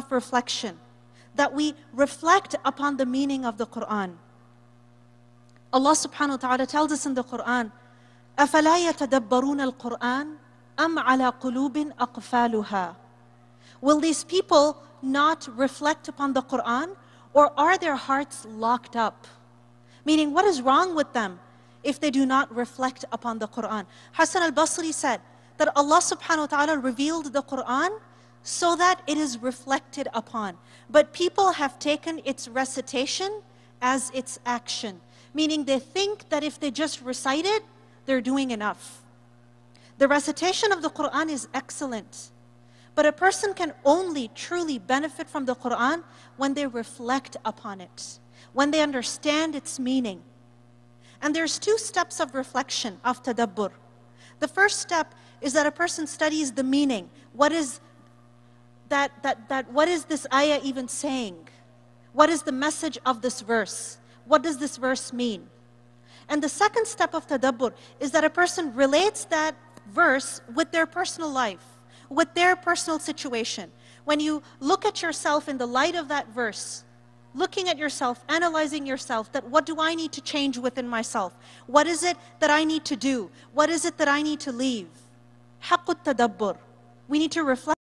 of reflection, that we reflect upon the meaning of the Quran. Allah subhanahu wa ta'ala tells us in the Quran, أَفَلَا يَتَدَبَّرُونَ الْقُرْآنَ أَمْ عَلَى قُلُوبٍ أَقْفَالُهَا Will these people not reflect upon the Quran or are their hearts locked up? Meaning, what is wrong with them if they do not reflect upon the Quran? Hassan al Basri said that Allah subhanahu wa ta'ala revealed the Quran so that it is reflected upon. But people have taken its recitation as its action, meaning they think that if they just recite it, they're doing enough. The recitation of the Quran is excellent, but a person can only truly benefit from the Quran when they reflect upon it, when they understand its meaning. And there's two steps of reflection of tadabbur. The first step is that a person studies the meaning. What is that, that, that what is this ayah even saying? What is the message of this verse? What does this verse mean? And the second step of tadabbur is that a person relates that verse with their personal life, with their personal situation. When you look at yourself in the light of that verse, looking at yourself, analyzing yourself, that what do I need to change within myself? What is it that I need to do? What is it that I need to leave? Haqqut tadabbur. We need to reflect.